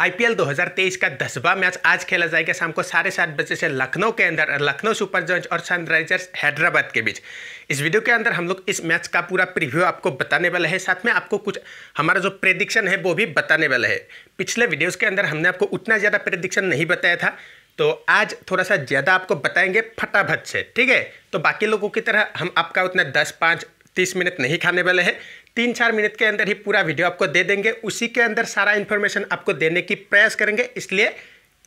IPL 2023 का दसवां match आज खेला जाएगा शाम को साढ़े सात बजे से लखनऊ के अंदर लखनऊ सुपर जॉन्स और सनराइजर्स हैदराबाद के बीच इस वीडियो के अंदर हम लोग इस मैच का पूरा प्रीव्यू आपको बताने वाला है साथ में आपको कुछ हमारा जो प्रेडिक्शन है वो भी बताने वाला है पिछले वीडियोज़ के अंदर हमने आपको उतना ज़्यादा प्रेडिक्शन नहीं बताया था तो आज थोड़ा सा ज़्यादा आपको बताएंगे फटाफट से ठीक है तो बाकी लोगों की तरह हम आपका उतना दस पाँच तीस मिनट नहीं खाने वाले हैं तीन चार मिनट के अंदर ही पूरा वीडियो आपको दे देंगे उसी के अंदर सारा इन्फॉर्मेशन आपको देने की प्रयास करेंगे इसलिए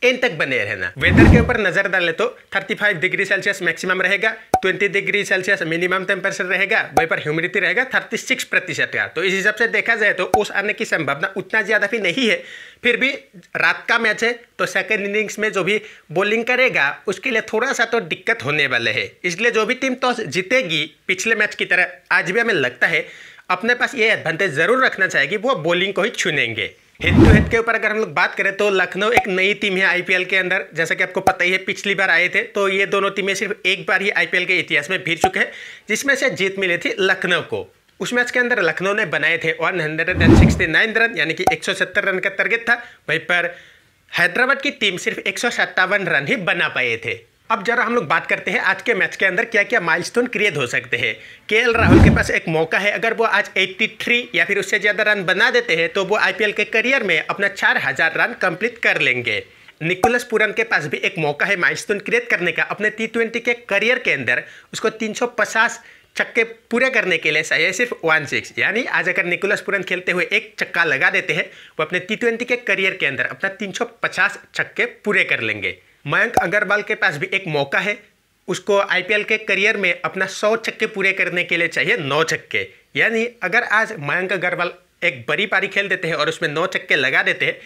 इन तक बने रहना वेदर के ऊपर नजर डाले तो 35 डिग्री सेल्सियस मैक्सिमम रहेगा 20 डिग्री सेल्सियस मिनिमम टेम्परेचर रहेगा वहीं पर ह्यूमिडिटी रहेगा 36 प्रतिशत का तो इस हिसाब से देखा जाए तो उस आने की संभावना उतना ज़्यादा भी नहीं है फिर भी रात का मैच है तो सेकेंड इनिंग्स में जो भी बॉलिंग करेगा उसके लिए थोड़ा सा तो दिक्कत होने वाले है इसलिए जो भी टीम टॉस तो जीतेगी पिछले मैच की तरह आज भी हमें लगता है अपने पास ये एडवांटेज ज़रूर रखना चाहिए वो बॉलिंग को ही चुनेंगे हेड टू हेड के ऊपर अगर हम लोग बात करें तो लखनऊ एक नई टीम है आईपीएल के अंदर जैसा कि आपको पता ही है पिछली बार आए थे तो ये दोनों टीमें सिर्फ एक बार ही आईपीएल के इतिहास में भीड़ चुके हैं जिसमें से जीत मिली थी लखनऊ को उस मैच के अंदर लखनऊ ने बनाए थे one hundred and sixty nine run यानी कि एक सौ सत्तर रन का टारगेट था वहीं पर हैदराबाद की टीम सिर्फ एक सौ सत्तावन रन ही बना पाए थे अब जरा हम लोग बात करते हैं आज के मैच के अंदर क्या क्या माइलस्टोन क्रिएट हो सकते हैं के राहुल के पास एक मौका है अगर वो आज 83 या फिर उससे ज़्यादा रन बना देते हैं तो वो आईपीएल के करियर में अपना 4000 रन कंप्लीट कर लेंगे निकोलस पुरन के पास भी एक मौका है माइलस्टोन क्रिएट करने का अपने टी के करियर के अंदर उसको तीन छक्के पूरे करने के लिए चाहिए सिर्फ वन सिक्स यानी आज अगर निकोलस पुरन खेलते हुए एक छक्का लगा देते हैं वो अपने टी के करियर के अंदर अपना पचास छक्के पूरे कर लेंगे मयंक अग्रवाल के पास भी एक मौका है उसको आईपीएल के करियर में अपना सौ छक्के पूरे करने के लिए चाहिए नौ छक्के यानी अगर आज मयंक अग्रवाल एक बड़ी पारी खेल देते हैं और उसमें नौ छक्के लगा देते हैं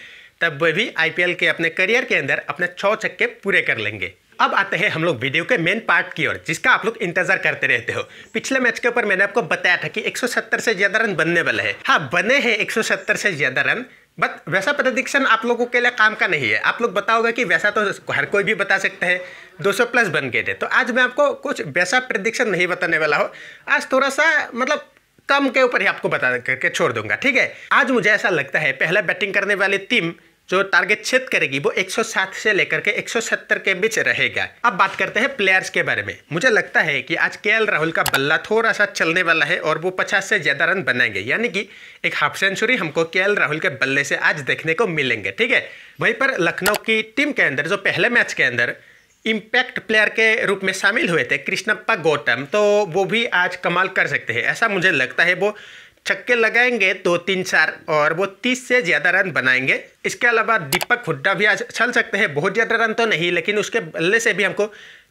तब वह भी आईपीएल के अपने करियर के अंदर अपने छः छक्के पूरे कर लेंगे अब आते हैं हम लोग वीडियो के मेन पार्ट की ओर जिसका आप लोग इंतजार करते रहते हो पिछले मैच के ऊपर मैंने आपको बताया था कि 170 से ज्यादा रन बनने वाले हैं हाँ बने हैं 170 से ज्यादा रन बट वैसा प्रदिक्शन आप लोगों के लिए काम का नहीं है आप लोग बताओगे कि वैसा तो हर कोई भी बता सकता है 200 प्लस बन गए थे तो आज मैं आपको कुछ वैसा प्रदिक्शन नहीं बताने वाला हूँ आज थोड़ा सा मतलब कम के ऊपर ही आपको बता करके छोड़ दूंगा ठीक है आज मुझे ऐसा लगता है पहला बैटिंग करने वाली टीम जो टारगेट छेद करेगी वो 160 से लेकर के 170 के बीच रहेगा अब बात करते हैं प्लेयर्स के बारे में मुझे लगता है कि आज के राहुल का बल्ला थोड़ा सा चलने वाला है और वो 50 से ज़्यादा रन बनाएंगे यानी कि एक हाफ सेंचुरी हमको के राहुल के बल्ले से आज देखने को मिलेंगे ठीक है वहीं पर लखनऊ की टीम के अंदर जो पहले मैच के अंदर इम्पैक्ट प्लेयर के रूप में शामिल हुए थे कृष्णप्पा गौतम तो वो भी आज कमाल कर सकते हैं ऐसा मुझे लगता है वो छक्के लगाएंगे दो तीन चार और वो तीस से ज़्यादा रन बनाएंगे इसके अलावा दीपक हुड्डा भी आज चल सकते हैं बहुत ज़्यादा रन तो नहीं लेकिन उसके बल्ले से भी हमको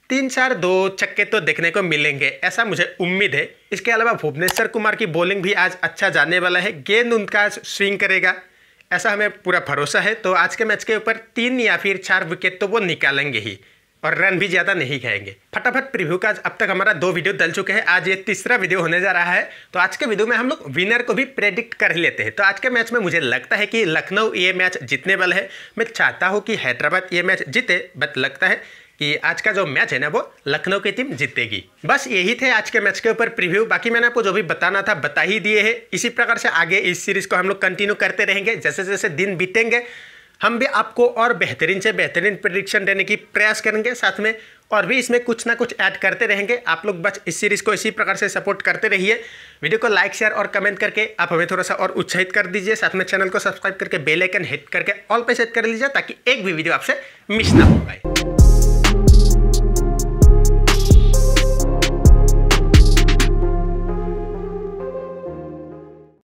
तीन चार दो छक्के तो देखने को मिलेंगे ऐसा मुझे उम्मीद है इसके अलावा भुवनेश्वर कुमार की बॉलिंग भी आज अच्छा जाने वाला है गेंद उनका स्विंग करेगा ऐसा हमें पूरा भरोसा है तो आज के मैच के ऊपर तीन या फिर चार विकेट तो वो निकालेंगे ही और रन भी ज़्यादा नहीं खाएंगे फटाफट प्रिव्यू का अब तक हमारा दो वीडियो डल चुके हैं आज ये तीसरा वीडियो होने जा रहा है तो आज के वीडियो में हम लोग विनर को भी प्रेडिक्ट कर लेते हैं तो आज के मैच में मुझे लगता है कि लखनऊ ये मैच जीतने वाला है मैं चाहता हूँ कि हैदराबाद ये मैच जीते बट लगता है कि आज का जो मैच है ना वो लखनऊ की टीम जीतेगी बस यही थे आज के मैच के ऊपर प्रीव्यू बाकी मैंने आपको जो भी बताना था बता ही दिए हैं इसी प्रकार से आगे इस सीरीज को हम लोग कंटिन्यू करते रहेंगे जैसे जैसे दिन बीतेंगे हम भी आपको और बेहतरीन से बेहतरीन प्रडिक्शन देने की प्रयास करेंगे साथ में और भी इसमें कुछ ना कुछ ऐड करते रहेंगे आप लोग बस इस सीरीज़ को इसी प्रकार से सपोर्ट करते रहिए वीडियो को लाइक शेयर और कमेंट करके आप हमें थोड़ा सा और उत्साहित कर दीजिए साथ में चैनल को सब्सक्राइब करके बेल आइकन हिट करके ऑल पे सेट कर लीजिए ताकि एक भी वीडियो आपसे मिस ना हो पाए